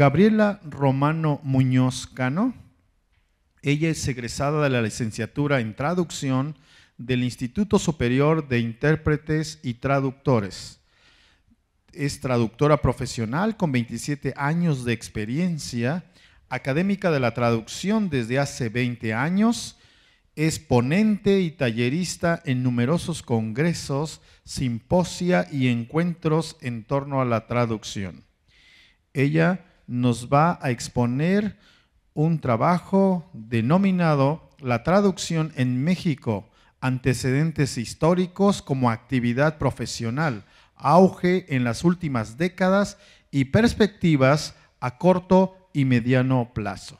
Gabriela Romano Muñoz Cano. Ella es egresada de la licenciatura en traducción del Instituto Superior de Intérpretes y Traductores. Es traductora profesional con 27 años de experiencia, académica de la traducción desde hace 20 años, es ponente y tallerista en numerosos congresos, simposia y encuentros en torno a la traducción. Ella nos va a exponer un trabajo denominado La traducción en México, antecedentes históricos como actividad profesional, auge en las últimas décadas y perspectivas a corto y mediano plazo.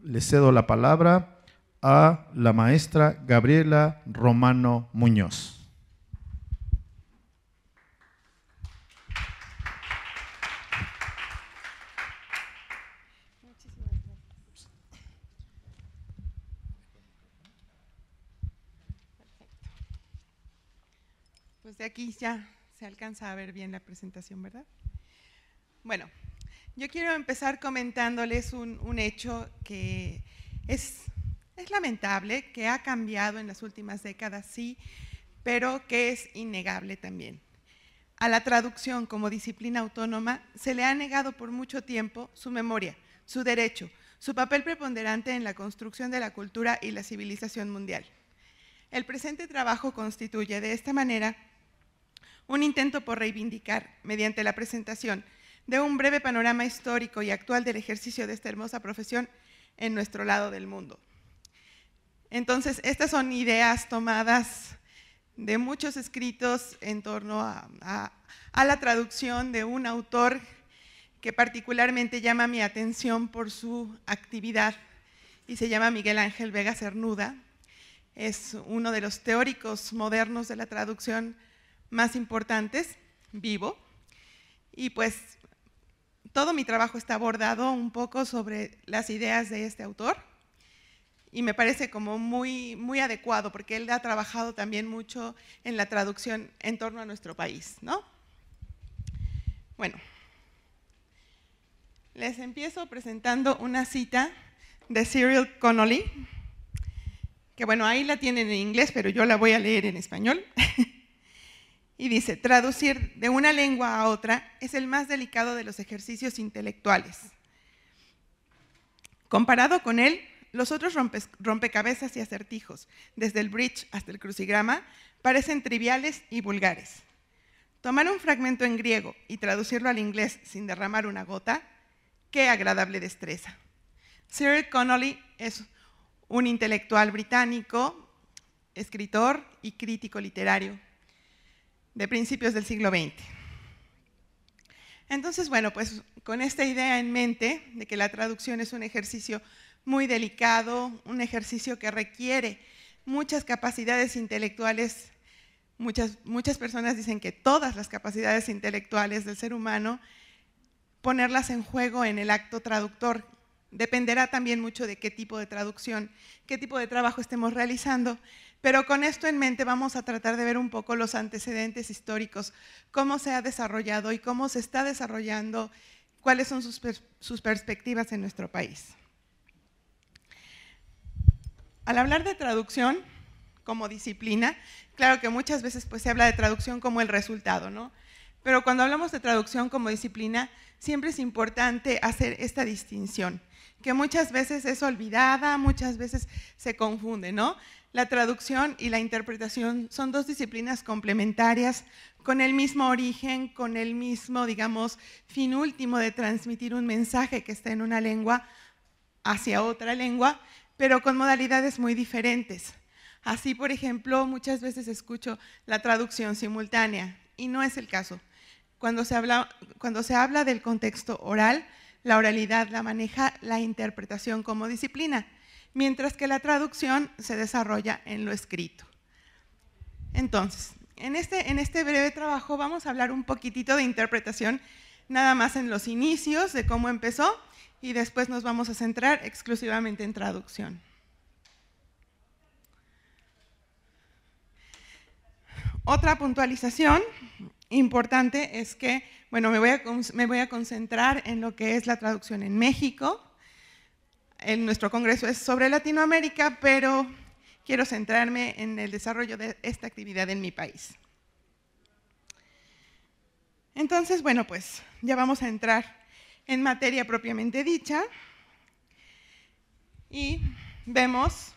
Le cedo la palabra a la maestra Gabriela Romano Muñoz. aquí ya se alcanza a ver bien la presentación, ¿verdad? Bueno, yo quiero empezar comentándoles un, hecho que es, es lamentable, que ha cambiado en las últimas décadas, sí, pero que es innegable también. A la traducción como disciplina autónoma se le ha negado por mucho tiempo su memoria, su derecho, su papel preponderante en la construcción de la cultura y la civilización mundial. El presente trabajo constituye de esta manera un intento por reivindicar, mediante la presentación de un breve panorama histórico y actual del ejercicio de esta hermosa profesión en nuestro lado del mundo. Entonces, estas son ideas tomadas de muchos escritos en torno a, la traducción de un autor que particularmente llama mi atención por su actividad y se llama Miguel Ángel Vega Cernuda. Es uno de los teóricos modernos de la traducción más importantes, vivo. Y pues todo mi trabajo está abordado un poco sobre las ideas de este autor y me parece como muy, muy adecuado porque él ha trabajado también mucho en la traducción en torno a nuestro país, ¿no? Bueno, les empiezo presentando una cita de Cyril Connolly, que bueno, ahí la tienen en inglés, pero yo la voy a leer en español. Y dice, traducir de una lengua a otra es el más delicado de los ejercicios intelectuales. Comparado con él, los otros rompecabezas y acertijos, desde el bridge hasta el crucigrama, parecen triviales y vulgares. Tomar un fragmento en griego y traducirlo al inglés sin derramar una gota, qué agradable destreza. Cyril Connolly es un intelectual británico, escritor y crítico literario de principios del siglo XX. Entonces, bueno, pues con esta idea en mente de que la traducción es un ejercicio muy delicado, un ejercicio que requiere muchas capacidades intelectuales, muchas, muchas personas dicen que todas las capacidades intelectuales del ser humano, ponerlas en juego en el acto traductor. Dependerá también mucho de qué tipo de traducción, qué tipo de trabajo estemos realizando, pero con esto en mente vamos a tratar de ver un poco los antecedentes históricos, cómo se ha desarrollado y cómo se está desarrollando, cuáles son sus, perspectivas en nuestro país. Al hablar de traducción como disciplina, claro que muchas veces pues, se habla de traducción como el resultado, ¿no? Pero cuando hablamos de traducción como disciplina, siempre es importante hacer esta distinción, que muchas veces es olvidada, muchas veces se confunde, ¿no? La traducción y la interpretación son dos disciplinas complementarias con el mismo origen, con el mismo, digamos, fin último de transmitir un mensaje que está en una lengua hacia otra lengua, pero con modalidades muy diferentes. Así, por ejemplo, muchas veces escucho la traducción simultánea y no es el caso. Cuando se habla, cuando se habla del contexto oral, la oralidad la maneja la interpretación como disciplina mientras que la traducción se desarrolla en lo escrito. Entonces, este, en este, breve trabajo vamos a hablar un poquitito de interpretación, nada más en los inicios, de cómo empezó, y después nos vamos a centrar exclusivamente en traducción. Otra puntualización importante es que, bueno, me voy, a, me voy a concentrar en lo que es la traducción en México, nuestro congreso es sobre Latinoamérica, pero quiero centrarme en el desarrollo de esta actividad en mi país. Entonces, bueno, pues ya vamos a entrar en materia propiamente dicha y vemos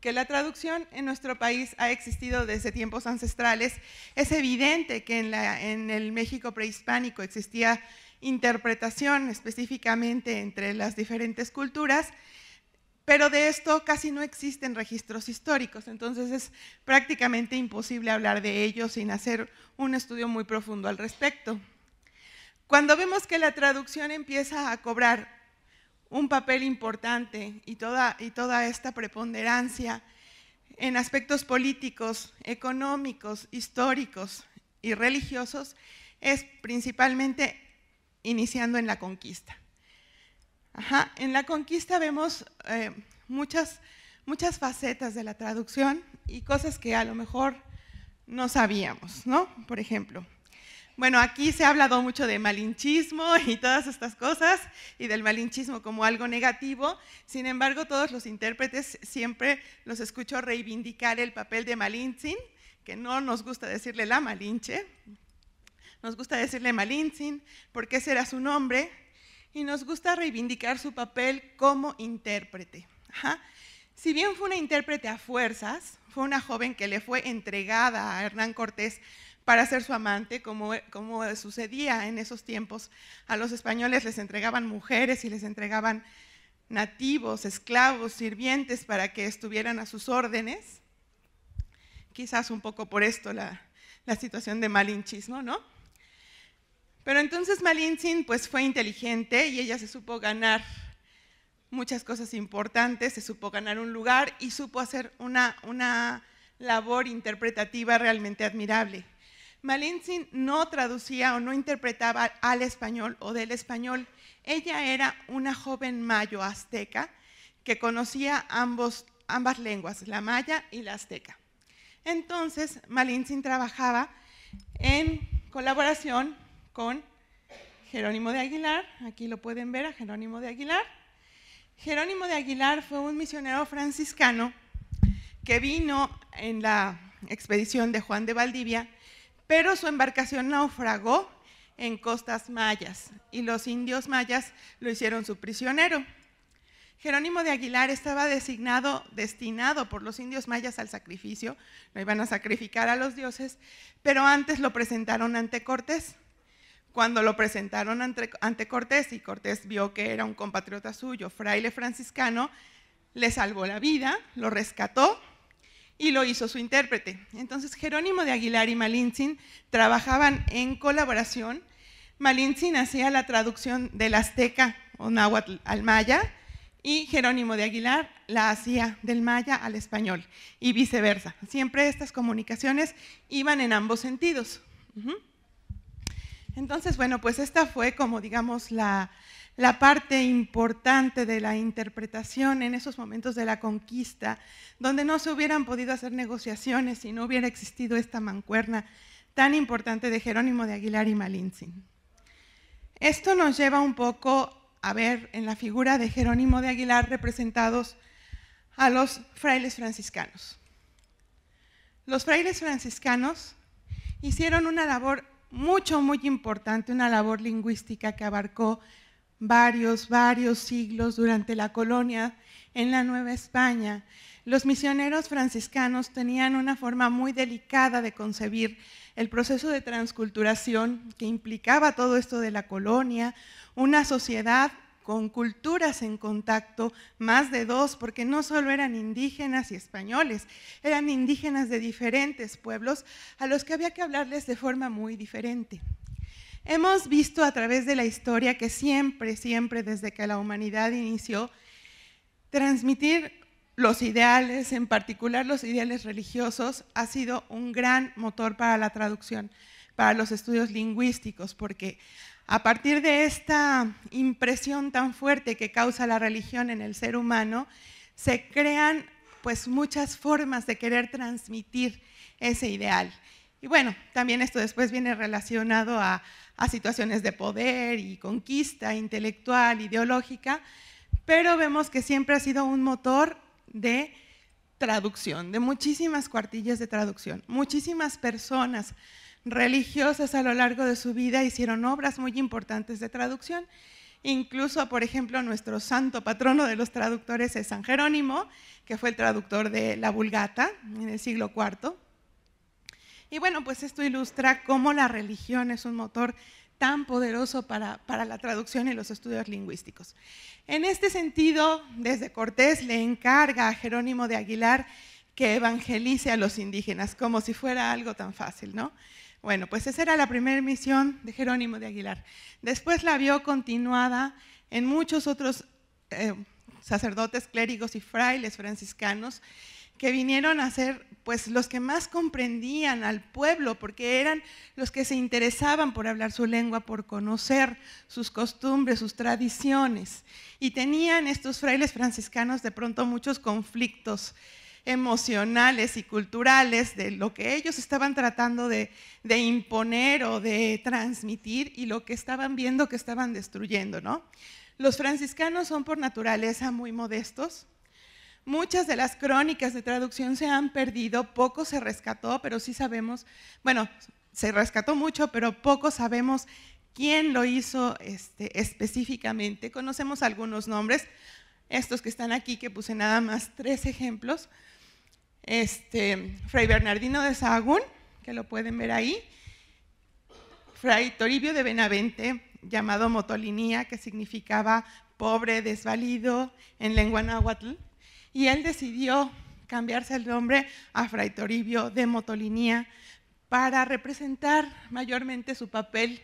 que la traducción en nuestro país ha existido desde tiempos ancestrales. Es evidente que en, en el México prehispánico existía interpretación específicamente entre las diferentes culturas, pero de esto casi no existen registros históricos, entonces es prácticamente imposible hablar de ello sin hacer un estudio muy profundo al respecto. Cuando vemos que la traducción empieza a cobrar un papel importante y toda, y toda esta preponderancia en aspectos políticos, económicos, históricos y religiosos, es principalmente iniciando en la conquista. en la conquista vemos eh, muchas, muchas facetas de la traducción y cosas que a lo mejor no sabíamos, ¿no? Por ejemplo, bueno, aquí se ha hablado mucho de malinchismo y todas estas cosas, y del malinchismo como algo negativo. Sin embargo, todos los intérpretes siempre los escucho reivindicar el papel de Malinchin, que no nos gusta decirle la Malinche, nos gusta decirle Malintzin, porque ese era su nombre, y nos gusta reivindicar su papel como intérprete. Si bien fue una intérprete a fuerzas, fue una joven que le fue entregada a Hernán Cortés para ser su amante, como, como sucedía en esos tiempos. A los españoles les entregaban mujeres y les entregaban nativos, esclavos, sirvientes para que estuvieran a sus órdenes. Quizás un poco por esto la, la situación de malinchismo, ¿no? Pero entonces Malintzin pues fue inteligente y ella se supo ganar muchas cosas importantes, se supo ganar un lugar y supo hacer una, una labor interpretativa realmente admirable. Malintzin no traducía o no interpretaba al español o del español. Ella era una joven mayo azteca que conocía ambos, ambas lenguas, la maya y la azteca. Entonces, Malintzin trabajaba en colaboración con Jerónimo de Aguilar. Aquí lo pueden ver a Jerónimo de Aguilar. Jerónimo de Aguilar fue un misionero franciscano que vino en la expedición de Juan de Valdivia, pero su embarcación naufragó en costas mayas y los indios mayas lo hicieron su prisionero. Jerónimo de Aguilar estaba designado, destinado por los indios mayas al sacrificio, lo iban a sacrificar a los dioses, pero antes lo presentaron ante Cortés cuando lo presentaron ante, Cortés y Cortés vio que era un compatriota suyo, fraile franciscano, le salvó la vida, lo rescató y lo hizo su intérprete. Entonces Jerónimo de Aguilar y Malintzin trabajaban en colaboración. Malintzin hacía la traducción del azteca o náhuatl al maya y Jerónimo de Aguilar la hacía del maya al español y viceversa. Siempre estas comunicaciones iban en ambos sentidos. Entonces, bueno, pues esta fue como digamos la, parte importante de la interpretación en esos momentos de la conquista, donde no se hubieran podido hacer negociaciones si no hubiera existido esta mancuerna tan importante de Jerónimo de Aguilar y Malintzin. Esto nos lleva un poco a ver en la figura de Jerónimo de Aguilar representados a los frailes franciscanos. Los frailes franciscanos hicieron una labor mucho, muy importante, una labor lingüística que abarcó varios, varios siglos durante la colonia en la Nueva España. Los misioneros franciscanos tenían una forma muy delicada de concebir el proceso de transculturación que implicaba todo esto de la colonia, una sociedad con culturas en contacto, más de dos, porque no solo eran indígenas y españoles, eran indígenas de diferentes pueblos a los que había que hablarles de forma muy diferente. Hemos visto a través de la historia que siempre, siempre desde que la humanidad inició, transmitir los ideales, en particular los ideales religiosos, ha sido un gran motor para la traducción, para los estudios lingüísticos, porque a partir de esta impresión tan fuerte que causa la religión en el ser humano, se crean pues muchas formas de querer transmitir ese ideal. Y bueno, también esto después viene relacionado a, a situaciones de poder y conquista intelectual, ideológica, pero vemos que siempre ha sido un motor de traducción, de muchísimas cuartillas de traducción. Muchísimas personas religiosas a lo largo de su vida hicieron obras muy importantes de traducción. Incluso, por ejemplo, nuestro santo patrono de los traductores es San Jerónimo, que fue el traductor de la Vulgata en el siglo IV. Y bueno, pues esto ilustra cómo la religión es un motor tan poderoso para, para la traducción y los estudios lingüísticos. En este sentido, desde Cortés le encarga a Jerónimo de Aguilar que evangelice a los indígenas, como si fuera algo tan fácil, ¿no? Bueno, pues esa era la primera misión de Jerónimo de Aguilar. Después la vio continuada en muchos otros eh, sacerdotes, clérigos y frailes franciscanos que vinieron a ser pues los que más comprendían al pueblo, porque eran los que se interesaban por hablar su lengua, por conocer sus costumbres, sus tradiciones. Y tenían estos frailes franciscanos de pronto muchos conflictos emocionales y culturales de lo que ellos estaban tratando de, imponer o de transmitir y lo que estaban viendo que estaban destruyendo, ¿no? Los franciscanos son por naturaleza muy modestos. Muchas de las crónicas de traducción se han perdido, poco se rescató, pero sí sabemos, bueno, se rescató mucho, pero poco sabemos quién lo hizo este, específicamente. Conocemos algunos nombres, estos que están aquí, que puse nada más tres ejemplos, este, Fray Bernardino de Sahagún, que lo pueden ver ahí, Fray Toribio de Benavente, llamado Motolinía, que significaba pobre, desvalido en lengua náhuatl, y él decidió cambiarse el nombre a Fray Toribio de Motolinía para representar mayormente su papel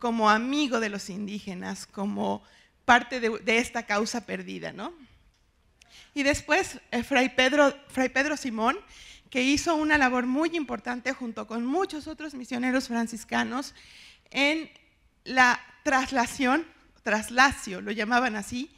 como amigo de los indígenas, como parte de, de esta causa perdida, ¿no? y después eh, Fray, Pedro, Fray Pedro Simón, que hizo una labor muy importante junto con muchos otros misioneros franciscanos en la traslación, traslacio, lo llamaban así,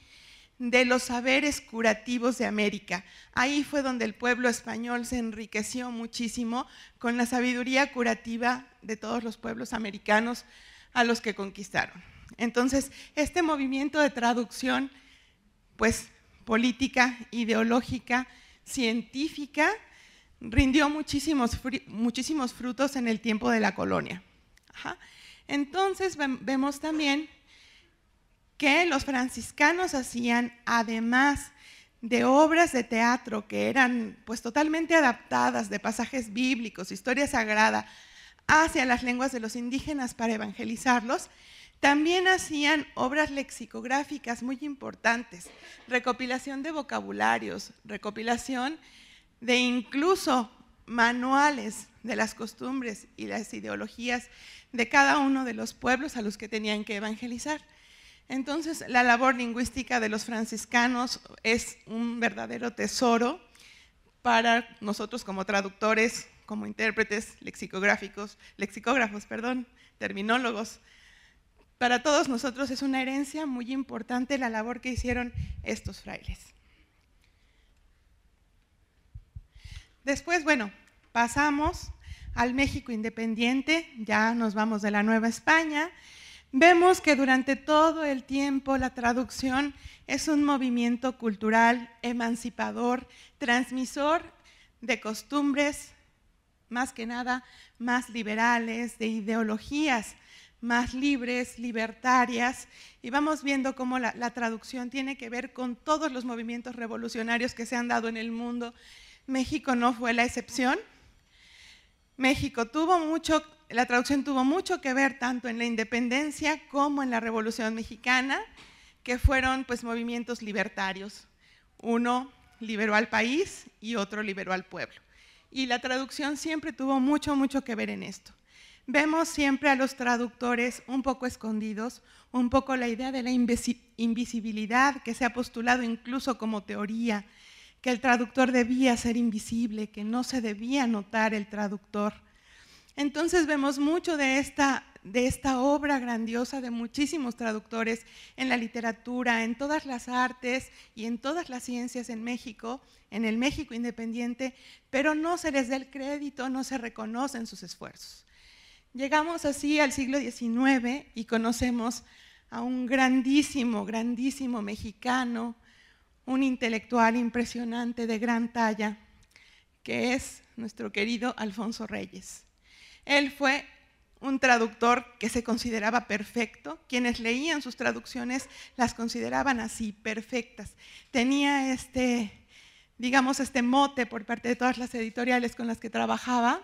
de los saberes curativos de América. Ahí fue donde el pueblo español se enriqueció muchísimo con la sabiduría curativa de todos los pueblos americanos a los que conquistaron. Entonces, este movimiento de traducción, pues política, ideológica, científica, rindió muchísimos, muchísimos frutos en el tiempo de la colonia. Entonces vemos también que los franciscanos hacían, además de obras de teatro que eran pues totalmente adaptadas de pasajes bíblicos, historia sagrada, hacia las lenguas de los indígenas para evangelizarlos, también hacían obras lexicográficas muy importantes, recopilación de vocabularios, recopilación de incluso manuales de las costumbres y las ideologías de cada uno de los pueblos a los que tenían que evangelizar. Entonces, la labor lingüística de los franciscanos es un verdadero tesoro para nosotros como traductores, como intérpretes lexicográficos, lexicógrafos, perdón, terminólogos, para todos nosotros es una herencia muy importante la labor que hicieron estos frailes. Después, bueno, pasamos al México independiente, ya nos vamos de la Nueva España. Vemos que durante todo el tiempo la traducción es un movimiento cultural emancipador, transmisor de costumbres, más que nada, más liberales, de ideologías más libres, libertarias, y vamos viendo cómo la, traducción tiene que ver con todos los movimientos revolucionarios que se han dado en el mundo. México no fue la excepción. México tuvo mucho, la traducción tuvo mucho que ver tanto en la independencia como en la Revolución Mexicana, que fueron pues movimientos libertarios. Uno liberó al país y otro liberó al pueblo. Y la traducción siempre tuvo mucho, mucho que ver en esto vemos siempre a los traductores un poco escondidos, un poco la idea de la invisibilidad que se ha postulado incluso como teoría, que el traductor debía ser invisible, que no se debía notar el traductor. Entonces vemos mucho de esta, de esta obra grandiosa de muchísimos traductores en la literatura, en todas las artes y en todas las ciencias en México, en el México independiente, pero no se les da el crédito, no se reconocen sus esfuerzos. Llegamos así al siglo XIX y conocemos a un grandísimo, grandísimo mexicano, un intelectual impresionante de gran talla, que es nuestro querido Alfonso Reyes. Él fue un traductor que se consideraba perfecto, quienes leían sus traducciones las consideraban así, perfectas. Tenía este, digamos, este mote por parte de todas las editoriales con las que trabajaba,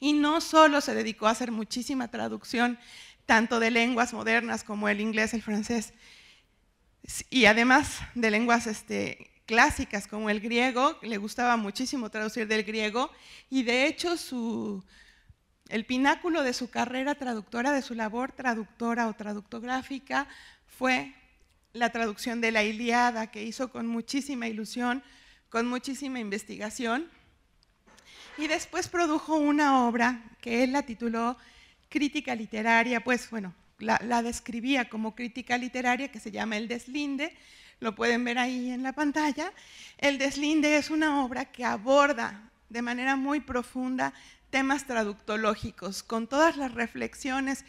y no solo se dedicó a hacer muchísima traducción, tanto de lenguas modernas como el inglés, el francés, y además de lenguas este, clásicas como el griego, le gustaba muchísimo traducir del griego, y de hecho el pináculo de su carrera traductora, de su labor traductora o traductográfica, fue la traducción de la Iliada, que hizo con muchísima ilusión, con muchísima investigación, y después produjo una obra que él la tituló Crítica Literaria, pues bueno, la, describía como crítica literaria que se llama El Deslinde, lo pueden ver ahí en la pantalla. El Deslinde es una obra que aborda de manera muy profunda temas traductológicos, con todas las reflexiones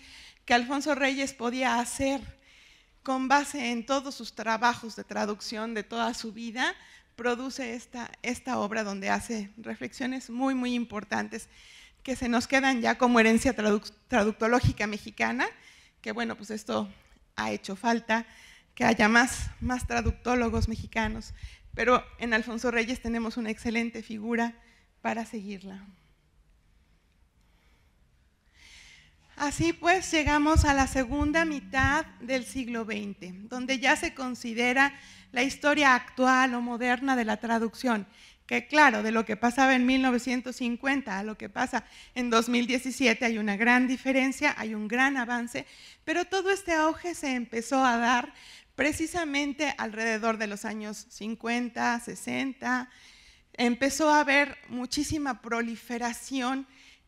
que Alfonso Reyes podía hacer con base en todos sus trabajos de traducción de toda su vida, produce esta, obra donde hace reflexiones muy, muy importantes que se nos quedan ya como herencia traductológica mexicana, que bueno, pues esto ha hecho falta, que haya más, más traductólogos mexicanos, pero en Alfonso Reyes tenemos una excelente figura para seguirla. Así pues, llegamos a la segunda mitad del siglo XX, donde ya se considera la historia actual o moderna de la traducción, que claro, de lo que pasaba en 1950 a lo que pasa en 2017 hay una gran diferencia, hay un gran avance, pero todo este auge se empezó a dar precisamente alrededor de los años 50, 60, empezó a haber muchísima proliferación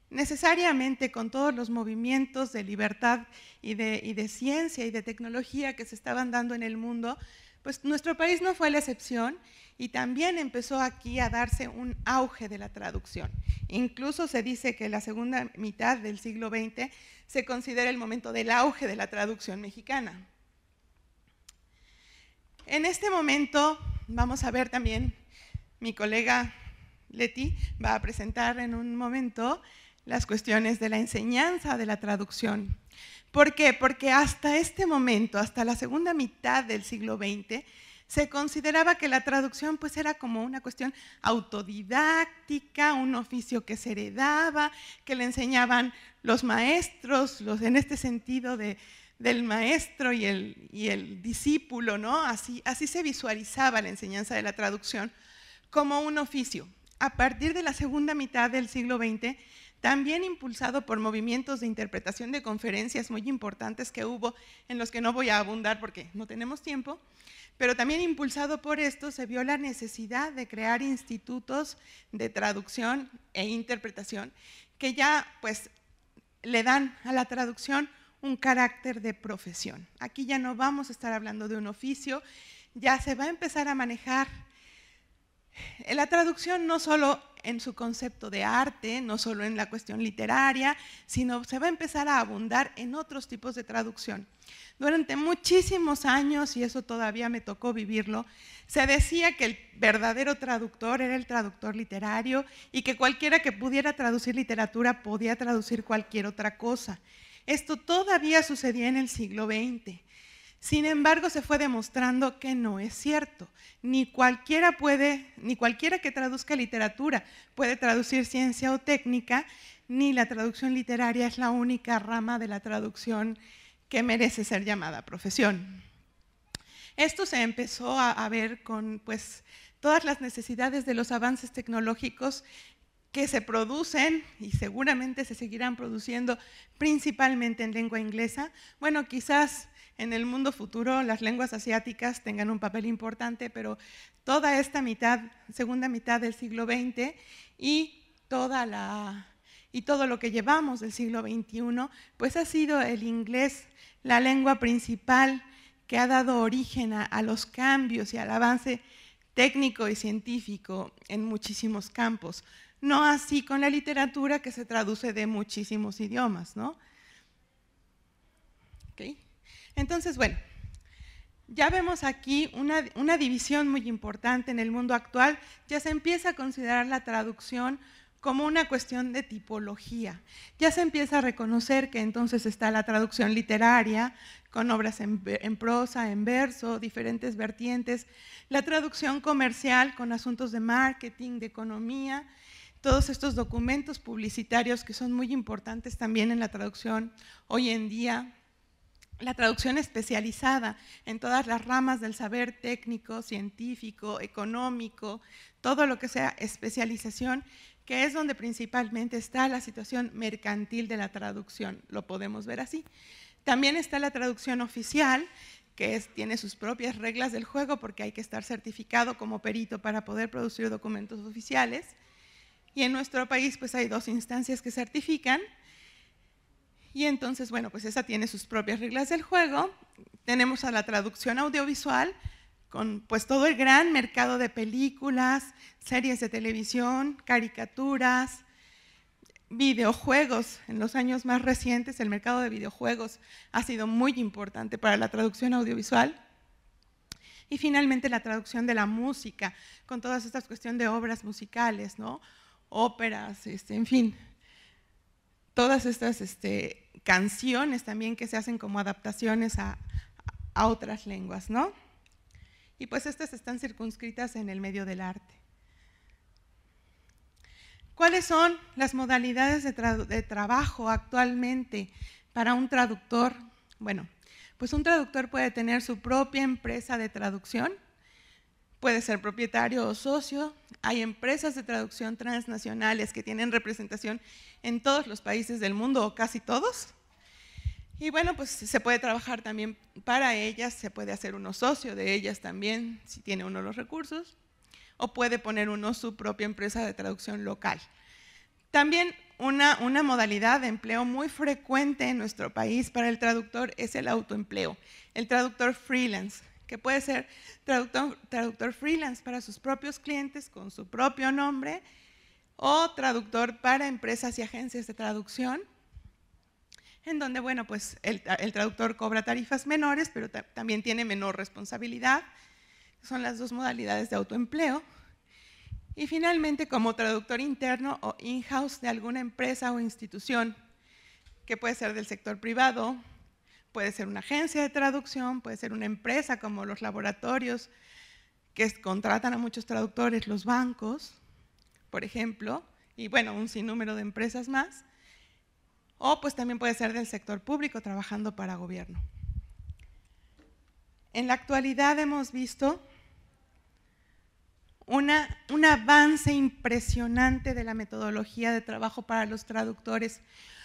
necesariamente con todos los movimientos de libertad y de, ciencia y de tecnología que se estaban dando en el mundo, pues nuestro país no fue la excepción y también empezó aquí a darse un auge de la traducción. Incluso se dice que la segunda mitad del siglo XX se considera el momento del auge de la traducción mexicana. En este momento vamos a ver también, mi colega Leti va a presentar en un momento las cuestiones de la enseñanza, de la traducción. ¿Por qué? Porque hasta este momento, hasta la segunda mitad del siglo XX, se consideraba que la traducción pues era como una cuestión autodidáctica, un oficio que se heredaba, que le enseñaban los maestros, los, en este sentido del maestro y el, y el discípulo, ¿no? Así, así se visualizaba la enseñanza de la traducción como un oficio. A partir de la segunda mitad del siglo XX también impulsado por movimientos de interpretación de conferencias muy importantes que hubo, en los que no voy a abundar porque no tenemos tiempo, pero también impulsado por esto se vio la necesidad de crear institutos de traducción e interpretación que ya pues le dan a la traducción un carácter de profesión. Aquí ya no vamos a estar hablando de un oficio, ya se va a empezar a manejar eh, la traducción no solo en su concepto de arte, no solo en la cuestión literaria, sino se va a empezar a abundar en otros tipos de traducción. Durante muchísimos años, y eso todavía me tocó vivirlo, se decía que el verdadero traductor era el traductor literario y que cualquiera que pudiera traducir literatura podía traducir cualquier otra cosa. Esto todavía sucedía en el siglo XX. Sin embargo, se fue demostrando que no es cierto. Ni cualquiera puede, ni cualquiera que traduzca literatura puede traducir ciencia o técnica, ni la traducción literaria es la única rama de la traducción que merece ser llamada profesión. Esto se empezó a, ver con pues, todas las necesidades de los avances tecnológicos que se producen y seguramente se seguirán produciendo principalmente en lengua inglesa. Bueno, quizás en el mundo futuro las lenguas asiáticas tengan un papel importante, pero toda esta mitad, segunda mitad del siglo XX y, toda y todo lo que llevamos del siglo XXI, pues ha sido el inglés la lengua principal que ha dado origen a, a los cambios y al avance técnico y científico en muchísimos campos. No así con la literatura que se traduce de muchísimos idiomas, ¿no? Entonces, bueno, ya vemos aquí una, división muy importante en el mundo actual, ya se empieza a considerar la traducción como una cuestión de tipología. Ya se empieza a reconocer que entonces está la traducción literaria, con obras en prosa, en verso, diferentes vertientes, la traducción comercial con asuntos de marketing, de economía, todos estos documentos publicitarios que son muy importantes también en la traducción hoy en día, la traducción especializada en todas las ramas del saber técnico, científico, económico, todo lo que sea especialización, que es donde principalmente está la situación mercantil de la traducción, lo podemos ver así. También está la traducción oficial, que tiene sus propias reglas del juego porque hay que estar certificado como perito para poder producir documentos oficiales. Y en nuestro país pues hay dos instancias que certifican, y entonces, bueno, pues esa tiene sus propias reglas del juego. Tenemos a la traducción audiovisual con pues todo el gran mercado de películas, series de televisión, caricaturas, videojuegos. En los años más recientes el mercado de videojuegos ha sido muy importante para la traducción audiovisual. Y finalmente la traducción de la música, con todas estas cuestiones de obras musicales, ¿no? óperas, este, en fin, todas estas este, canciones también que se hacen como adaptaciones a, otras lenguas, ¿no? Y pues estas están circunscritas en el medio del arte. ¿Cuáles son las modalidades de, de, trabajo actualmente para un traductor? Bueno, pues un traductor puede tener su propia empresa de traducción, puede ser propietario o socio. Hay empresas de traducción transnacionales que tienen representación en todos los países del mundo o casi todos. Y bueno, pues se puede trabajar también para ellas, se puede hacer uno socio de ellas también, si tiene uno los recursos, o puede poner uno su propia empresa de traducción local. También una, modalidad de empleo muy frecuente en nuestro país para el traductor es el autoempleo, el traductor freelance que puede ser traductor, freelance para sus propios clientes con su propio nombre o traductor para empresas y agencias de traducción, en donde, bueno, pues el, traductor cobra tarifas menores, pero también tiene menor responsabilidad. Son las dos modalidades de autoempleo. Y finalmente, como traductor interno o in-house de alguna empresa o institución, que puede ser del sector privado, puede ser una agencia de traducción, puede ser una empresa como los laboratorios que contratan a muchos traductores, los bancos, por ejemplo, y bueno, un sinnúmero de empresas más. O pues también puede ser del sector público trabajando para gobierno. En la actualidad hemos visto un avance impresionante de la metodología de trabajo para los traductores.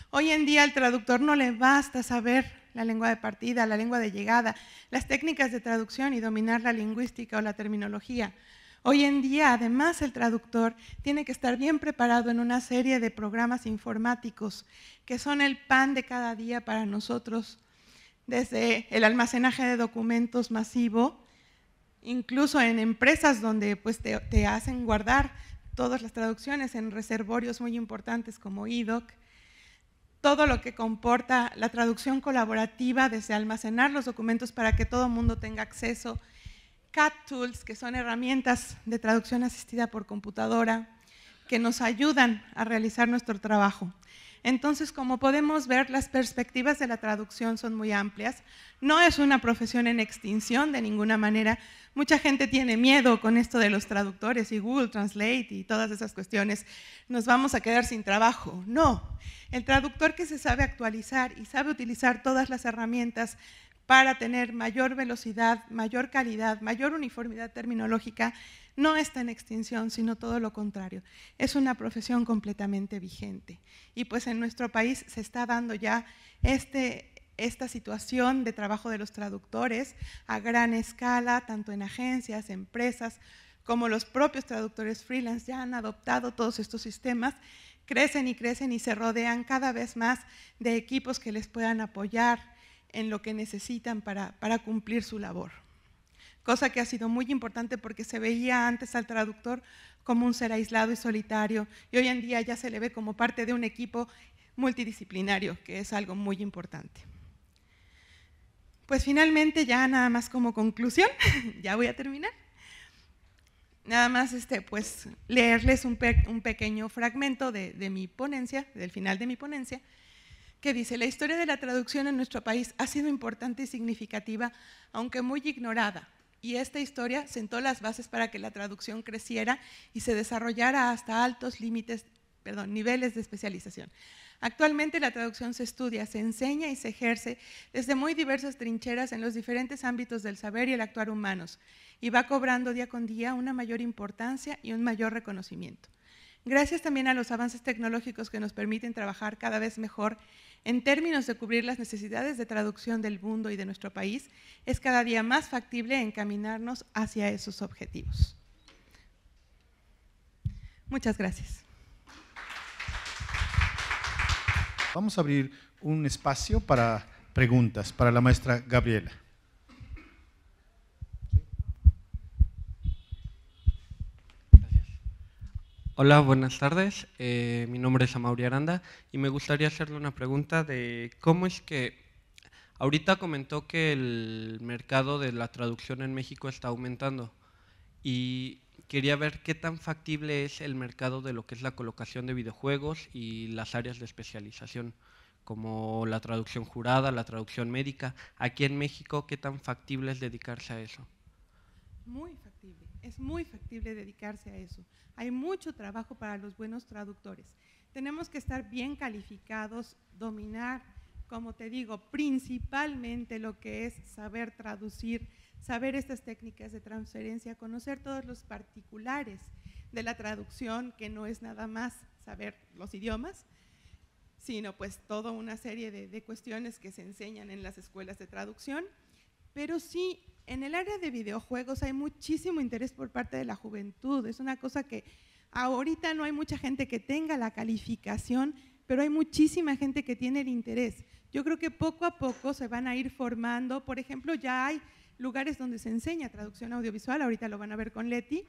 Hoy en día al traductor no le basta saber la lengua de partida, la lengua de llegada, las técnicas de traducción y dominar la lingüística o la terminología. Hoy en día, además, el traductor tiene que estar bien preparado en una serie de programas informáticos que son el pan de cada día para nosotros, desde el almacenaje de documentos masivo, incluso en empresas donde pues, te hacen guardar todas las traducciones en reservorios muy importantes como IDOC, e todo lo que comporta la traducción colaborativa, desde almacenar los documentos para que todo el mundo tenga acceso, CAT tools, que son herramientas de traducción asistida por computadora, que nos ayudan a realizar nuestro trabajo. Entonces, como podemos ver, las perspectivas de la traducción son muy amplias. No es una profesión en extinción de ninguna manera, Mucha gente tiene miedo con esto de los traductores y Google Translate y todas esas cuestiones. Nos vamos a quedar sin trabajo. No, el traductor que se sabe actualizar y sabe utilizar todas las herramientas para tener mayor velocidad, mayor calidad, mayor uniformidad terminológica, no está en extinción, sino todo lo contrario. Es una profesión completamente vigente. Y pues en nuestro país se está dando ya este, esta situación de trabajo de los traductores a gran escala, tanto en agencias, empresas, como los propios traductores freelance ya han adoptado todos estos sistemas, crecen y crecen y se rodean cada vez más de equipos que les puedan apoyar en lo que necesitan para, cumplir su labor. Cosa que ha sido muy importante porque se veía antes al traductor como un ser aislado y solitario y hoy en día ya se le ve como parte de un equipo multidisciplinario, que es algo muy importante. Pues finalmente ya nada más como conclusión, ya voy a terminar. Nada más este, pues, leerles un, pequeño fragmento de, mi ponencia, del final de mi ponencia, que dice, la historia de la traducción en nuestro país ha sido importante y significativa, aunque muy ignorada, y esta historia sentó las bases para que la traducción creciera y se desarrollara hasta altos límites, perdón, niveles de especialización. Actualmente la traducción se estudia, se enseña y se ejerce desde muy diversas trincheras en los diferentes ámbitos del saber y el actuar humanos, y va cobrando día con día una mayor importancia y un mayor reconocimiento. Gracias también a los avances tecnológicos que nos permiten trabajar cada vez mejor en términos de cubrir las necesidades de traducción del mundo y de nuestro país, es cada día más factible encaminarnos hacia esos objetivos. Muchas gracias. Vamos a abrir un espacio para preguntas para la maestra Gabriela. Hola, buenas tardes. Eh, mi nombre es Amaury Aranda y me gustaría hacerle una pregunta de cómo es que ahorita comentó que el mercado de la traducción en México está aumentando y quería ver qué tan factible es el mercado de lo que es la colocación de videojuegos y las áreas de especialización, como la traducción jurada, la traducción médica. Aquí en México, ¿qué tan factible es dedicarse a eso? Muy factible, es muy factible dedicarse a eso. Hay mucho trabajo para los buenos traductores. Tenemos que estar bien calificados, dominar, como te digo, principalmente lo que es saber traducir saber estas técnicas de transferencia, conocer todos los particulares de la traducción, que no es nada más saber los idiomas, sino pues toda una serie de, de cuestiones que se enseñan en las escuelas de traducción. Pero sí, en el área de videojuegos hay muchísimo interés por parte de la juventud. Es una cosa que ahorita no hay mucha gente que tenga la calificación, pero hay muchísima gente que tiene el interés. Yo creo que poco a poco se van a ir formando. Por ejemplo, ya hay lugares donde se enseña traducción audiovisual, ahorita lo van a ver con Leti,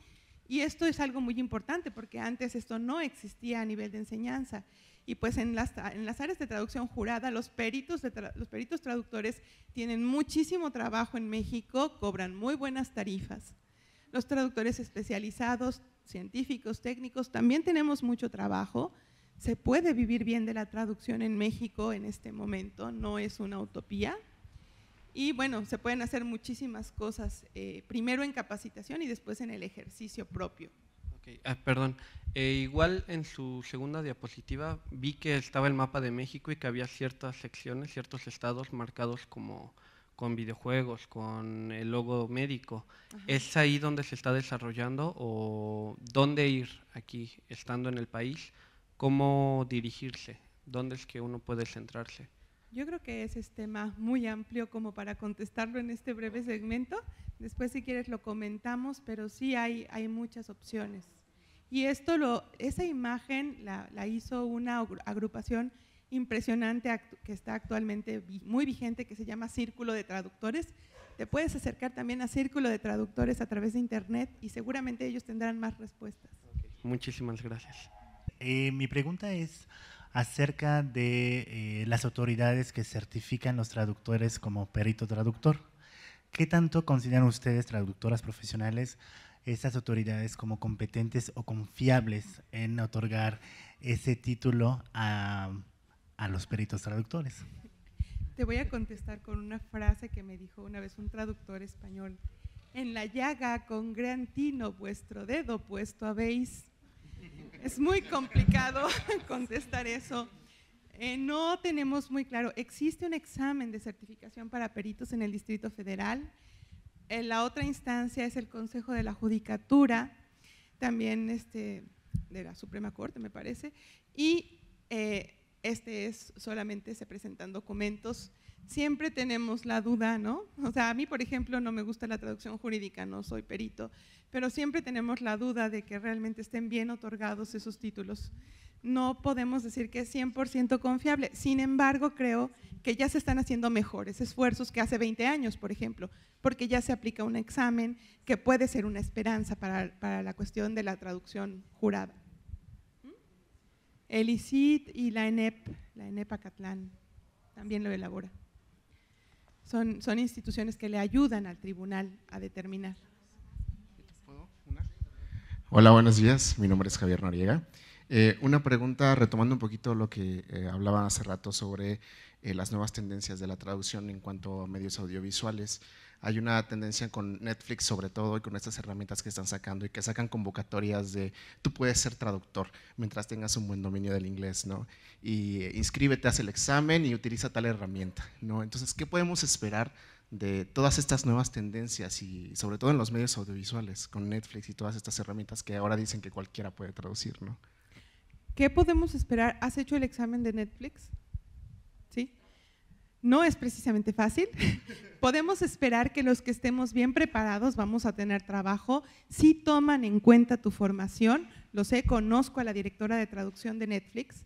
y esto es algo muy importante porque antes esto no existía a nivel de enseñanza. Y pues en las, en las áreas de traducción jurada, los peritos, los peritos traductores tienen muchísimo trabajo en México, cobran muy buenas tarifas. Los traductores especializados, científicos, técnicos, también tenemos mucho trabajo. Se puede vivir bien de la traducción en México en este momento, no es una utopía, y bueno, se pueden hacer muchísimas cosas, eh, primero en capacitación y después en el ejercicio propio. Ah, perdón, eh, igual en su segunda diapositiva vi que estaba el mapa de México y que había ciertas secciones, ciertos estados marcados como con videojuegos, con el logo médico. ¿Es ahí donde se está desarrollando o dónde ir aquí, estando en el país? ¿Cómo dirigirse? ¿Dónde es que uno puede centrarse? Yo creo que ese es este tema muy amplio como para contestarlo en este breve segmento. Después si quieres lo comentamos, pero sí hay, hay muchas opciones. Y esto lo, esa imagen la, hizo una agrupación impresionante que está actualmente muy vigente que se llama Círculo de Traductores. Te puedes acercar también a Círculo de Traductores a través de Internet y seguramente ellos tendrán más respuestas. Muchísimas gracias. Eh, mi pregunta es, acerca de eh, las autoridades que certifican los traductores como perito traductor. ¿Qué tanto consideran ustedes traductoras profesionales estas autoridades como competentes o confiables en otorgar ese título a, a los peritos traductores? Te voy a contestar con una frase que me dijo una vez un traductor español. En la llaga con gran tino vuestro dedo puesto habéis es muy complicado contestar eso. Eh, no tenemos muy claro. Existe un examen de certificación para peritos en el Distrito Federal. Eh, la otra instancia es el Consejo de la Judicatura, también este, de la Suprema Corte, me parece. Y eh, este es solamente se presentan documentos siempre tenemos la duda, ¿no? O sea, a mí, por ejemplo, no me gusta la traducción jurídica, no soy perito, pero siempre tenemos la duda de que realmente estén bien otorgados esos títulos. No podemos decir que es 100% confiable. Sin embargo, creo que ya se están haciendo mejores esfuerzos que hace 20 años, por ejemplo, porque ya se aplica un examen que puede ser una esperanza para, la cuestión de la traducción jurada. ¿Mm? El ICIT y la ENEP, la ENEP Catlán, también lo elabora son, instituciones que le ayudan al tribunal a determinar. Hola, buenos días. Mi nombre es Javier Noriega. Eh, una pregunta retomando un poquito lo que eh, hablaba hace rato sobre eh, las nuevas tendencias de la traducción en cuanto a medios audiovisuales hay una tendencia con Netflix sobre todo y con estas herramientas que están sacando y que sacan convocatorias de tú puedes ser traductor mientras tengas un buen dominio del inglés, ¿no? Y eh, inscríbete, haz el examen y utiliza tal herramienta, ¿no? Entonces, ¿qué podemos esperar de todas estas nuevas tendencias y sobre todo en los medios audiovisuales con Netflix y todas estas herramientas que ahora dicen que cualquiera puede traducir, ¿no? ¿Qué podemos esperar? ¿Has hecho el examen de Netflix? no es precisamente fácil. Podemos esperar que los que estemos bien preparados vamos a tener trabajo si toman en cuenta tu formación. Lo sé, conozco a la directora de traducción de Netflix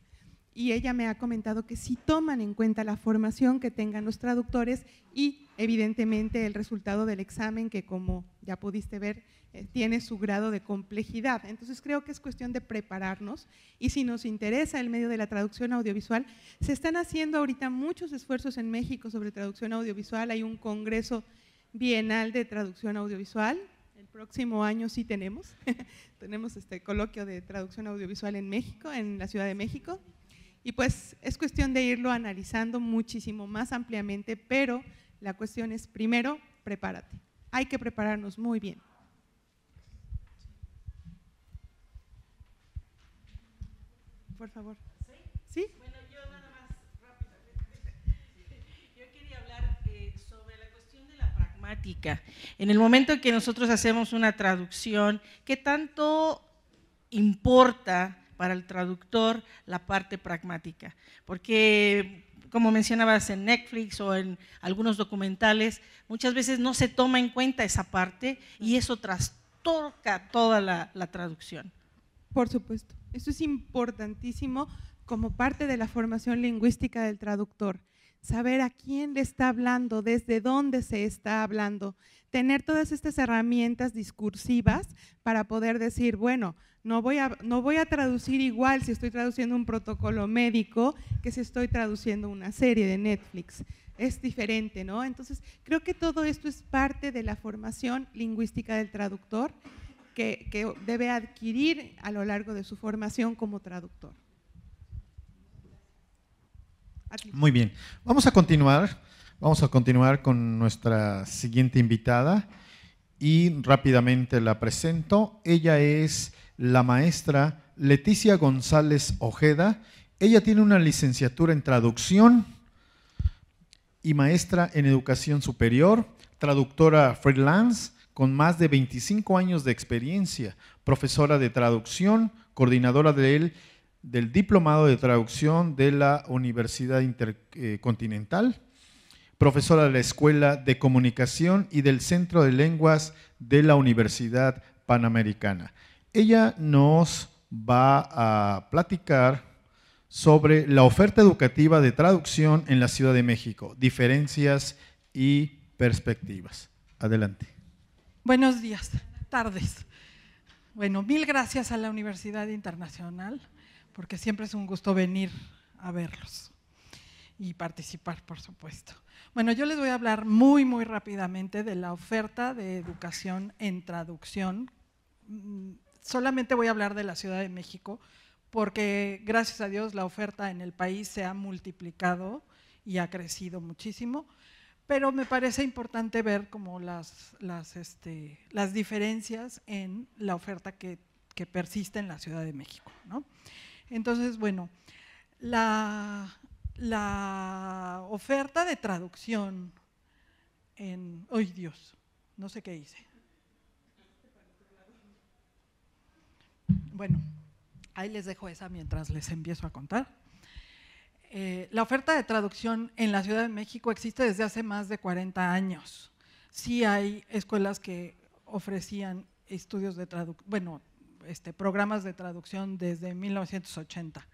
y ella me ha comentado que sí toman en cuenta la formación que tengan los traductores y evidentemente el resultado del examen que como ya pudiste ver eh, tiene su grado de complejidad. Entonces creo que es cuestión de prepararnos y si nos interesa el medio de la traducción audiovisual, se están haciendo ahorita muchos esfuerzos en México sobre traducción audiovisual, hay un congreso bienal de traducción audiovisual el próximo año sí tenemos. tenemos este coloquio de traducción audiovisual en México, en la Ciudad de México. Y pues es cuestión de irlo analizando muchísimo más ampliamente, pero la cuestión es, primero, prepárate. Hay que prepararnos muy bien. Por favor. ¿Sí? Bueno, yo nada más rápidamente. Yo quería hablar eh, sobre la cuestión de la pragmática. En el momento que nosotros hacemos una traducción, ¿qué tanto importa? para el traductor la parte pragmática. Porque, como mencionabas en Netflix o en algunos documentales, muchas veces no se toma en cuenta esa parte y eso trastorca toda la, la traducción. Por supuesto, eso es importantísimo como parte de la formación lingüística del traductor saber a quién le está hablando, desde dónde se está hablando, tener todas estas herramientas discursivas para poder decir, bueno, no voy, a, traducir igual si estoy traduciendo un protocolo médico que si estoy traduciendo una serie de Netflix. Es diferente, ¿no? Entonces, creo que todo esto es parte de la formación lingüística del traductor que debe adquirir a lo largo de su formación como traductor. Muy bien. Vamos a continuar. Vamos a continuar con nuestra siguiente invitada y rápidamente la presento. Ella es la maestra Leticia González Ojeda. Ella tiene una licenciatura en traducción y maestra en educación superior, traductora freelance con más de 25 años de experiencia, profesora de traducción, coordinadora de él del Diplomado de Traducción de la Universidad Intercontinental, eh, profesora de la Escuela de Comunicación y del Centro de Lenguas de la Universidad Panamericana. Ella nos va a platicar sobre la oferta educativa de traducción en la Ciudad de México, diferencias y perspectivas. Adelante. Buenos días, tardes. Bueno, mil gracias a la Universidad Internacional porque siempre es un gusto venir a verlos y participar, por supuesto. Bueno, yo les voy a hablar muy, muy rápidamente de la oferta de educación en traducción. Mm, solamente voy a hablar de la Ciudad de México, porque gracias a Dios la oferta en el país se ha multiplicado y ha crecido muchísimo, pero me parece importante ver como las, las, este, las diferencias en la oferta que, persiste en la Ciudad de México. ¿no? Entonces, bueno, la, oferta de traducción en... ¡Ay, Dios! No sé qué hice. Bueno, ahí les dejo esa mientras les empiezo a contar. Eh, la oferta de traducción en la Ciudad de México existe desde hace más de 40 años. Sí hay escuelas que ofrecían estudios de traducción, bueno, este, programas de traducción desde 1980.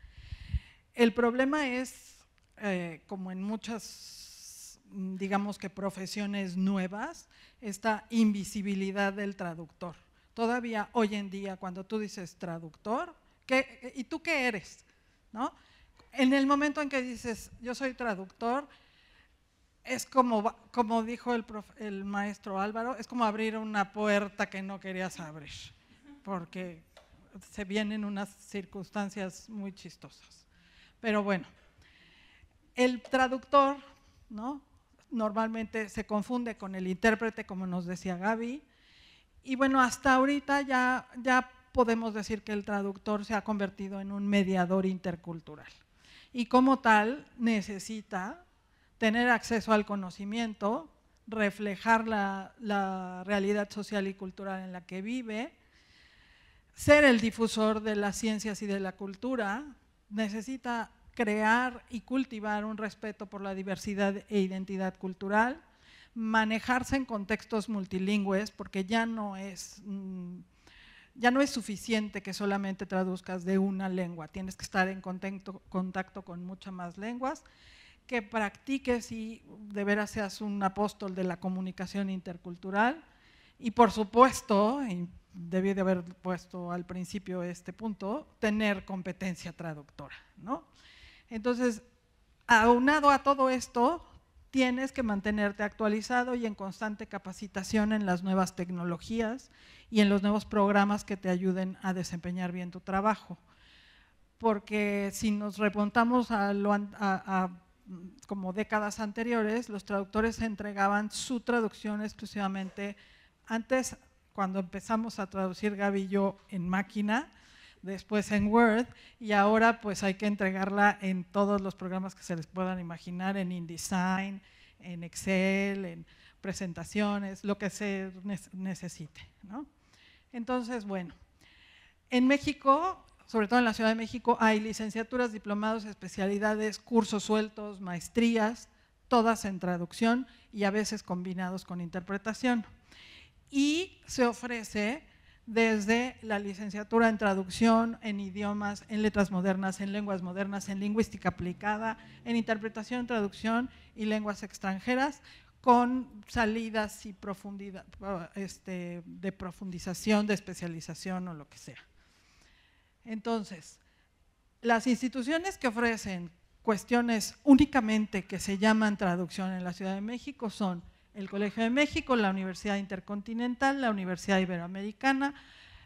El problema es, eh, como en muchas, digamos que profesiones nuevas, esta invisibilidad del traductor. Todavía hoy en día, cuando tú dices traductor, ¿y tú qué eres? ¿No? En el momento en que dices, yo soy traductor, es como, como dijo el, el, maestro Álvaro, es como abrir una puerta que no querías abrir porque se vienen unas circunstancias muy chistosas. Pero bueno, el traductor, Normalmente se confunde con el intérprete, como nos decía Gaby. Y bueno, hasta ahorita ya, podemos decir que el traductor se ha convertido en un mediador intercultural. Y como tal, necesita tener acceso al conocimiento, reflejar la, la realidad social y cultural en la que vive, ser el difusor de las ciencias y de la cultura, necesita crear y cultivar un respeto por la diversidad e identidad cultural, manejarse en contextos multilingües, porque ya no es... Mm, ya no es suficiente que solamente traduzcas de una lengua, tienes que estar en contacto, contacto, con muchas más lenguas, que practiques y de veras seas un apóstol de la comunicación intercultural, y por supuesto, debí de haber puesto al principio este punto, tener competencia traductora, Entonces, aunado a todo esto, tienes que mantenerte actualizado y en constante capacitación en las nuevas tecnologías y en los nuevos programas que te ayuden a desempeñar bien tu trabajo. Porque si nos remontamos a, lo, como décadas anteriores, los traductores entregaban su traducción exclusivamente a antes cuando empezamos a traducir Gaby yo en máquina, después en Word y ahora pues hay que entregarla en todos los programas que se les puedan imaginar, en InDesign, en Excel, en presentaciones, lo que se necesite. Entonces, bueno, en México, sobre todo en la Ciudad de México, hay licenciaturas, diplomados, especialidades, cursos sueltos, maestrías, todas en traducción y a veces combinados con interpretación y se ofrece desde la licenciatura en traducción, en idiomas, en letras modernas, en lenguas modernas, en lingüística aplicada, en interpretación, traducción y lenguas extranjeras, con salidas y profundidad, este, de profundización, de especialización o lo que sea. Entonces, las instituciones que ofrecen cuestiones únicamente que se llaman traducción en la Ciudad de México son el Colegio de México, la Universidad Intercontinental, la Universidad Iberoamericana,